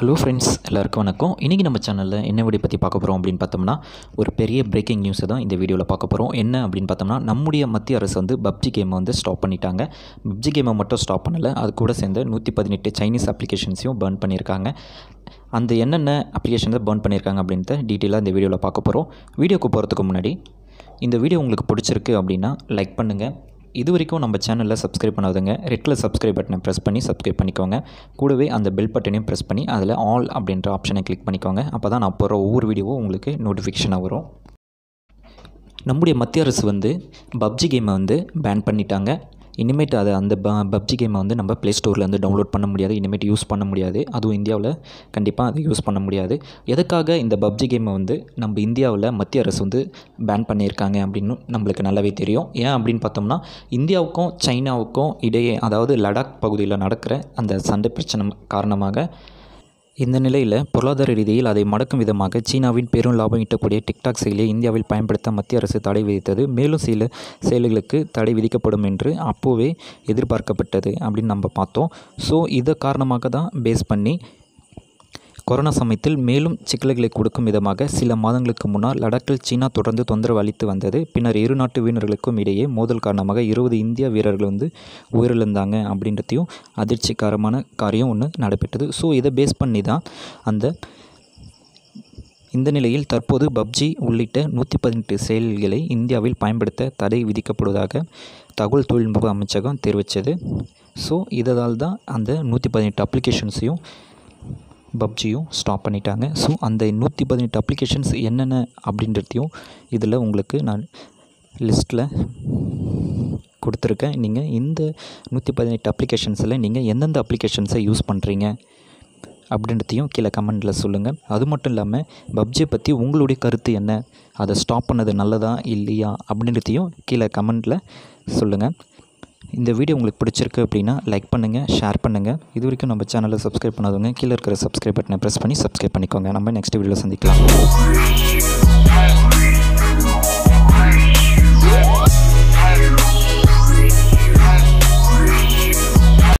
hello friends எல்லாருக்கும் வணக்கம் இன்றைக்கி நம்ம சேனலில் என்ன வீடியோ பற்றி பார்க்க போகிறோம் அப்படின்னு பார்த்தோம்னா ஒரு பெரிய பிரேக்கிங் நியூஸை தான் இந்த வீடியோவில் பார்க்க போகிறோம் என்ன அப்படின்னு பார்த்தோம்னா நம்முடைய மத்திய அரசு வந்து பப்ஜி கேமை வந்து ஸ்டாப் பண்ணிட்டாங்க பப்ஜி கேமை மட்டும் ஸ்டாப் பண்ணலை அது கூட சேர்ந்து நூற்றி பதினெட்டு சைனீஸ் அப்ளிகேஷன்ஸையும் பேர்ன் பண்ணியிருக்காங்க அந்த என்னென்ன தான் பேர்ன் பண்ணியிருக்காங்க அப்படின்றத டீட்டெயிலாக இந்த வீடியோவில் பார்க்க போகிறோம் வீடியோக்கு போகிறதுக்கு முன்னாடி இந்த வீடியோ உங்களுக்கு பிடிச்சிருக்கு அப்படின்னா லைக் பண்ணுங்கள் இது வரைக்கும் நம்ம சேனலில் சப்ஸ்கிரைப் பண்ணாதுங்க ரெட்டில் சப்ஸ்கிரைப் பட்டனை ப்ரெஸ் பண்ணி சப்ஸ்கிரைப் பண்ணிக்கோங்க கூடவே அந்த பெல் பட்டனையும் ப்ரெஸ் பண்ணி அதில் ஆல் அப்படின்ற ஆப்ஷனை கிளிக் பண்ணிக்கோங்க அப்போ தான் நான் போகிற ஒவ்வொரு வீடியோவும் உங்களுக்கு நோட்டிஃபிகேஷனாக வரும் நம்முடைய மத்திய அரசு வந்து பப்ஜி கேமை வந்து பேன் பண்ணிட்டாங்க இனிமேட்டு அதை அந்த பப்ஜி கேமை வந்து நம்ம ப்ளே ஸ்டோர்லேருந்து டவுன்லோட் பண்ண முடியாது இனிமேட் யூஸ் பண்ண முடியாது அதுவும் இந்தியாவில் கண்டிப்பாக அது யூஸ் பண்ண முடியாது எதுக்காக இந்த பப்ஜி கேமை வந்து நம்ம இந்தியாவில் மத்திய அரசு வந்து பேன் பண்ணியிருக்காங்க அப்படின்னு நம்மளுக்கு நல்லாவே தெரியும் ஏன் அப்படின்னு பார்த்தோம்னா இந்தியாவுக்கும் சைனாவுக்கும் இடையே அதாவது லடாக் பகுதியில் நடக்கிற அந்த சண்டை பிரச்சனை காரணமாக இந்த நிலையில் பொருளாதார ரீதியில் அதை மடக்கும் விதமாக சீனாவின் பெரும் லாபம் ஈட்டக்கூடிய டிக்டாக் செயலியை இந்தியாவில் பயன்படுத்த மத்திய அரசு தடை விதித்தது மேலும் சில செயல்களுக்கு தடை விதிக்கப்படும் என்று அப்போவே எதிர்பார்க்கப்பட்டது அப்படின்னு நம்ம பார்த்தோம் ஸோ இதை காரணமாக தான் பேஸ் பண்ணி கொரோனா சமயத்தில் மேலும் சிக்கல்களை கொடுக்கும் விதமாக சில மாதங்களுக்கு முன்னால் லடாக்கில் சீனா தொடர்ந்து தொந்தரவு அளித்து வந்தது பின்னர் இரு நாட்டு வீரர்களுக்கும் இடையே மோதல் காரணமாக இருபது இந்திய வீரர்கள் வந்து உயிரிழந்தாங்க அப்படின்றதையும் அதிர்ச்சிகரமான காரியம் ஒன்று நடைபெற்றது ஸோ இதை பேஸ் பண்ணி தான் அந்த இந்த நிலையில் தற்போது பப்ஜி உள்ளிட்ட நூற்றி பதினெட்டு செயல்களை இந்தியாவில் பயன்படுத்த தடை விதிக்கப்படுவதாக தகவல் தொழில்நுட்ப அமைச்சகம் தெரிவித்தது ஸோ இதனால் தான் அந்த நூற்றி பதினெட்டு அப்ளிகேஷன்ஸையும் பப்ஜியும் ஸ்டாப் பண்ணிட்டாங்க ஸோ அந்த நூற்றி பதினெட்டு அப்ளிகேஷன்ஸ் என்னென்ன அப்படின்றதையும் இதில் உங்களுக்கு நான் லிஸ்ட்டில் கொடுத்துருக்கேன் நீங்கள் இந்த நூற்றி பதினெட்டு அப்ளிகேஷன்ஸில் நீங்கள் எந்தெந்த அப்ளிகேஷன்ஸை யூஸ் பண்ணுறீங்க அப்படின்றதையும் கீழே கமெண்டில் சொல்லுங்கள் அது மட்டும் இல்லாமல் பப்ஜியை பற்றி உங்களுடைய கருத்து என்ன அதை ஸ்டாப் பண்ணது நல்லதா இல்லையா அப்படின்றதையும் கீழே கமெண்டில் சொல்லுங்கள் இந்த வீடியோ உங்களுக்கு பிடிச்சிருக்கு அப்படின்னா லைக் பண்ணுங்கள் ஷேர் பண்ணுங்கள் இது வரைக்கும் நம்ம சேனலில் சப்ஸ்கிரைப் பண்ணாதவங்க கீழே இருக்கிற சப்ஸ்கிரைப் பட்டனை ப்ரெஸ் பண்ணி சப்ஸ்கிரைப் பண்ணிக்கோங்க நம்ம நெக்ஸ்ட் வீடியோவில் சந்திக்கலாம்